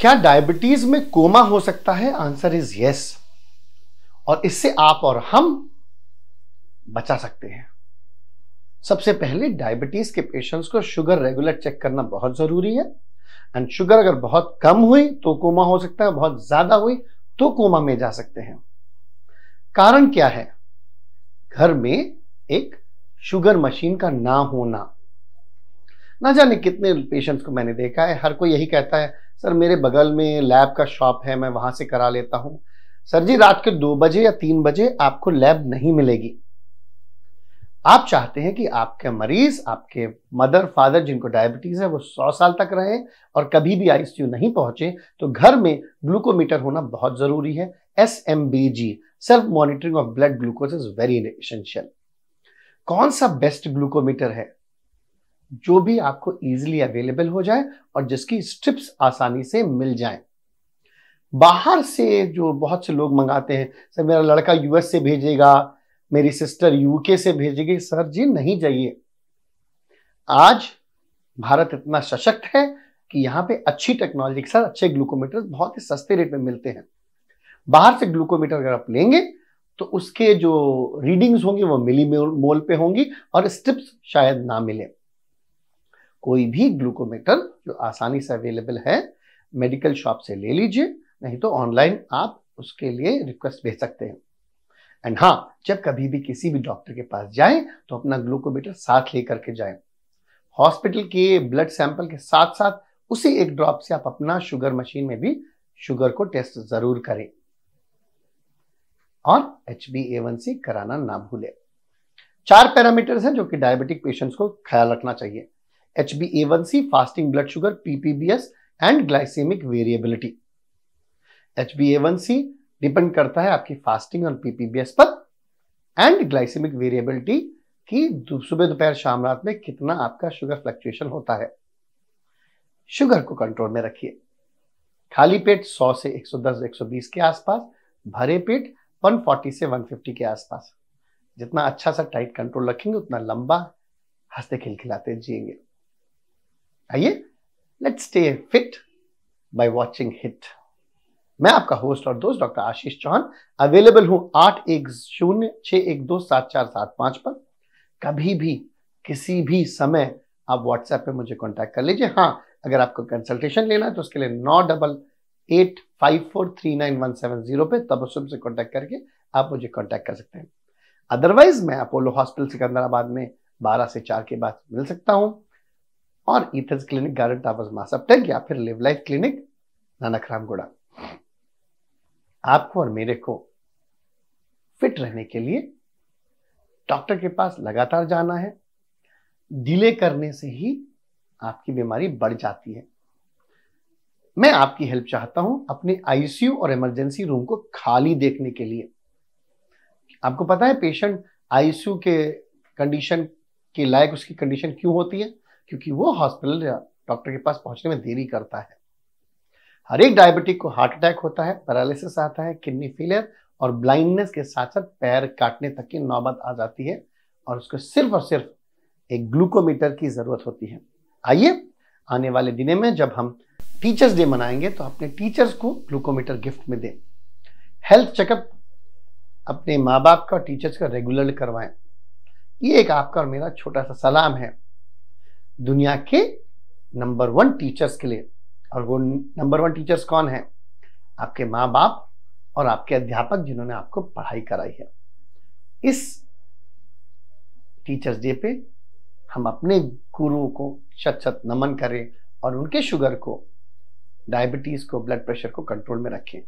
क्या डायबिटीज में कोमा हो सकता है आंसर इज यस और इससे आप और हम बचा सकते हैं सबसे पहले डायबिटीज के पेशेंट्स को शुगर रेगुलर चेक करना बहुत जरूरी है एंड शुगर अगर बहुत कम हुई तो कोमा हो सकता है बहुत ज्यादा हुई तो कोमा में जा सकते हैं कारण क्या है घर में एक शुगर मशीन का ना होना ना जाने कितने पेशेंट्स को मैंने देखा है हर कोई यही कहता है सर मेरे बगल में लैब का शॉप है मैं वहां से करा लेता हूं सर जी रात के दो बजे या तीन बजे आपको लैब नहीं मिलेगी आप चाहते हैं कि आपके मरीज आपके मदर फादर जिनको डायबिटीज है वो सौ साल तक रहे और कभी भी आईसीयू नहीं पहुंचे तो घर में ग्लूकोमीटर होना बहुत जरूरी है S M B G self monitoring of blood glucose is very essential कौन सा बेस्ट ग्लूकोमीटर है जो भी आपको इजीली अवेलेबल हो जाए और जिसकी स्ट्रिप्स आसानी से मिल जाए बाहर से जो बहुत से लोग मंगाते हैं सर मेरा लड़का यूएस से भेजेगा मेरी सिस्टर यूके से भेजेगी सर जी नहीं जाइए आज भारत इतना सशक्त है कि यहां पे अच्छी टेक्नोलॉजी के साथ अच्छे ग्लूकोमीटर बहुत ही सस्ते रेट में मिलते हैं बाहर से ग्लूकोमीटर अगर आप लेंगे तो उसके जो रीडिंग्स होंगी वो मिली मोल पे होंगी और स्ट्रिप्स शायद ना मिले कोई भी ग्लूकोमीटर जो आसानी से अवेलेबल है मेडिकल शॉप से ले लीजिए नहीं तो ऑनलाइन आप उसके लिए रिक्वेस्ट भेज सकते हैं एंड हाँ जब कभी भी किसी भी डॉक्टर के पास जाए तो अपना ग्लूकोमीटर साथ लेकर के जाए हॉस्पिटल के ब्लड सैंपल के साथ साथ उसी एक ड्रॉप से आप अपना शुगर मशीन में भी शुगर को टेस्ट जरूर करें और H B A one C कराना ना भूले चार पैरामीटर्स हैं जो कि डायबिटिक पेशेंट्स को ख्याल रखना चाहिए H B C fasting blood sugar PPBS and glycaemic variability H B C depend करता है आपकी फास्टिंग और पीपीबीएस पर एंड ग्लाइसेमिक वेरिएबिलिटी कि सुबह दोपहर शाम रात में कितना आपका शुगर फ्लक्चुएशन होता है शुगर को कंट्रोल में रखिए खाली पेट 100 से 110 120 के आसपास भरे पेट 140 से 150 के आसपास जितना अच्छा सा टाइट कंट्रोल रखेंगे उतना लंबा हंसते खिलखिलाते जिएंगे आइए let's stay fit by watching hit मैं आपका होस्ट और दोस्त डॉक्टर आशीष चौहान अवेलेबल हूं आठ एक शून्य छ एक दो सात चार सात पांच पर कभी भी किसी भी समय आप व्हाट्सएप पे मुझे कांटेक्ट कर लीजिए हाँ अगर आपको कंसल्टेशन लेना है तो उसके लिए नौ double eight five four three nine one seven zero पे तबसुम से कांटेक्ट करके आप मुझे कांटेक्ट कर सकते हैं अदरवाइज मैं अपोलो हॉस्पिटल सिकंदराबाद में बारह से चार के बाद मिल सकता हूँ और ईथर्स क्लिनिक गार्डन टावर्स मासपटेक या फिर लिव लाइफ क्लिनिक गुड़ा आपको और मेरे को फिट रहने के लिए डॉक्टर के पास लगातार जाना है डिले करने से ही आपकी बीमारी बढ़ जाती है मैं आपकी हेल्प चाहता हूं अपने आईसीयू और इमरजेंसी रूम को खाली देखने के लिए आपको पता है पेशेंट आईसीयू के कंडीशन के लायक उसकी कंडीशन क्यों होती है क्योंकि वो हॉस्पिटल डॉक्टर के पास पहुंचने में देरी करता है हर एक डायबिटिक को हार्ट अटैक होता है पैरालिसिस आता है किडनी फेलियर और ब्लाइंडनेस के साथ साथ पैर काटने तक की नौबत आ जाती है और उसको सिर्फ और सिर्फ एक ग्लूकोमीटर की ज़रूरत होती है आइए आने वाले दिनों में जब हम टीचर्स डे मनाएंगे तो अपने टीचर्स को ग्लूकोमीटर गिफ्ट में दें हेल्थ चेकअप अपने माँ बाप का और टीचर्स का रेगुलर करवाएं ये एक आपका और मेरा छोटा सा सलाम है दुनिया के नंबर वन टीचर्स के लिए और वो नंबर वन टीचर्स कौन है आपके माँ बाप और आपके अध्यापक जिन्होंने आपको पढ़ाई कराई है इस टीचर्स डे पे हम अपने गुरुओं को छत छत नमन करें और उनके शुगर को डायबिटीज को ब्लड प्रेशर को कंट्रोल में रखें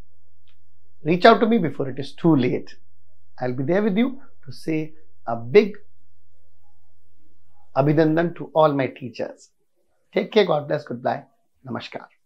out to me before it is too late I will be there with you to say a big अभिनंदन to all my teachers take care God bless good bye नमस्कार